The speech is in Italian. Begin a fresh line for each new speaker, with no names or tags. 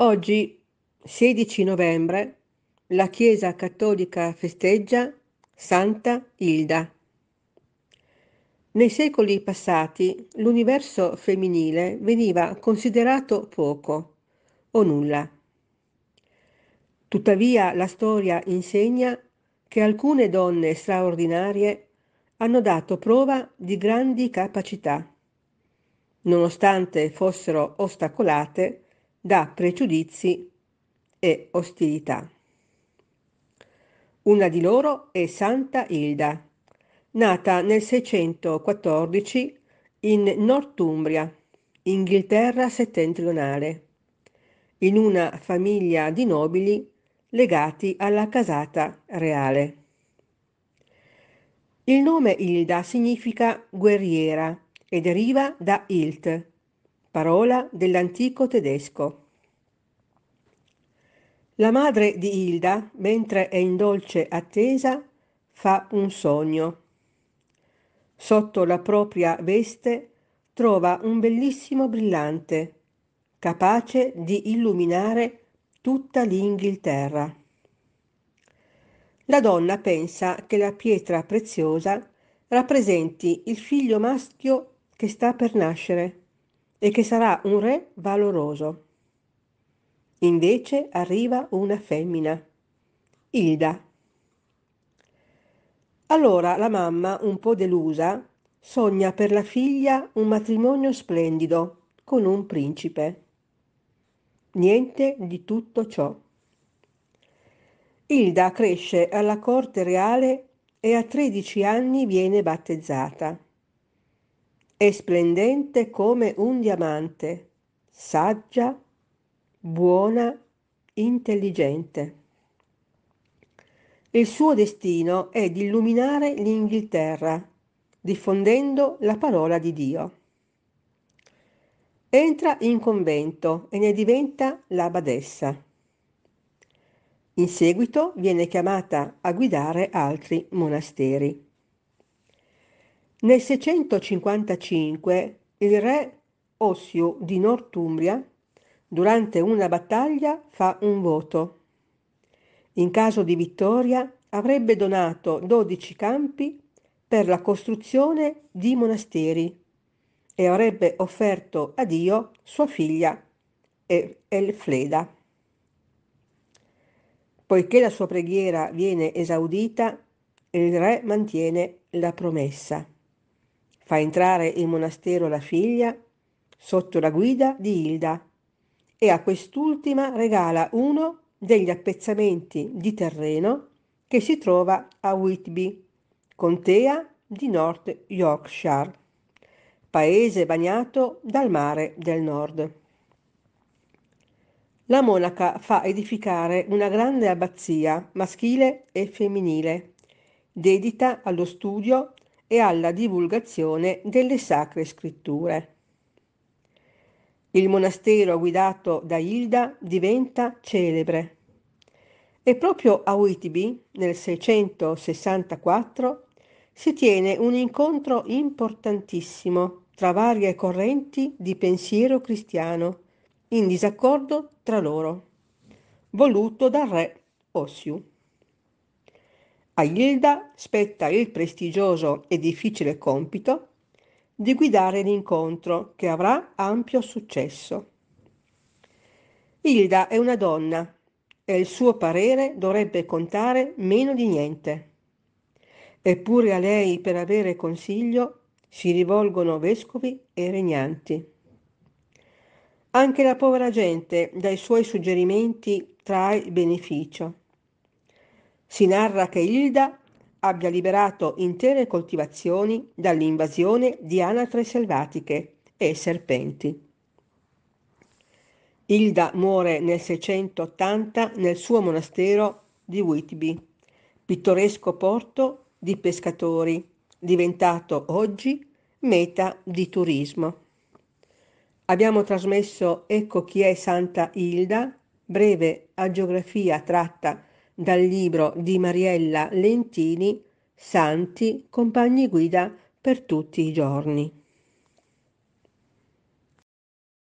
Oggi, 16 novembre, la Chiesa Cattolica festeggia Santa Hilda. Nei secoli passati l'universo femminile veniva considerato poco o nulla. Tuttavia la storia insegna che alcune donne straordinarie hanno dato prova di grandi capacità, nonostante fossero ostacolate da pregiudizi e ostilità. Una di loro è Santa Ilda, nata nel 614 in Northumbria, Inghilterra settentrionale, in una famiglia di nobili legati alla casata reale. Il nome Ilda significa guerriera e deriva da Ilt, parola dell'antico tedesco. La madre di Hilda, mentre è in dolce attesa, fa un sogno. Sotto la propria veste trova un bellissimo brillante, capace di illuminare tutta l'Inghilterra. La donna pensa che la pietra preziosa rappresenti il figlio maschio che sta per nascere e che sarà un re valoroso. Invece arriva una femmina, Ilda. Allora la mamma, un po' delusa, sogna per la figlia un matrimonio splendido con un principe. Niente di tutto ciò. Ilda cresce alla corte reale e a 13 anni viene battezzata e splendente come un diamante, saggia, buona, intelligente. Il suo destino è di illuminare l'Inghilterra, diffondendo la parola di Dio. Entra in convento e ne diventa la badessa. In seguito viene chiamata a guidare altri monasteri. Nel 655 il re Ossio di Northumbria, durante una battaglia, fa un voto. In caso di vittoria avrebbe donato 12 campi per la costruzione di monasteri e avrebbe offerto a Dio sua figlia Elfleda. Poiché la sua preghiera viene esaudita, il re mantiene la promessa fa entrare in monastero la figlia sotto la guida di Hilda e a quest'ultima regala uno degli appezzamenti di terreno che si trova a Whitby, contea di North Yorkshire, paese bagnato dal mare del nord. La monaca fa edificare una grande abbazia maschile e femminile, dedita allo studio e alla divulgazione delle sacre scritture. Il monastero guidato da Hilda diventa celebre. E proprio a Whitby, nel 664, si tiene un incontro importantissimo tra varie correnti di pensiero cristiano, in disaccordo tra loro, voluto dal re Ossiu. A Hilda spetta il prestigioso e difficile compito di guidare l'incontro che avrà ampio successo. Hilda è una donna e il suo parere dovrebbe contare meno di niente. Eppure a lei per avere consiglio si rivolgono vescovi e regnanti. Anche la povera gente dai suoi suggerimenti trae beneficio si narra che Hilda abbia liberato intere coltivazioni dall'invasione di anatre selvatiche e serpenti. Hilda muore nel 680 nel suo monastero di Whitby, pittoresco porto di pescatori, diventato oggi meta di turismo. Abbiamo trasmesso Ecco chi è Santa Hilda, breve agiografia tratta dal libro di Mariella Lentini Santi, compagni guida per tutti i giorni.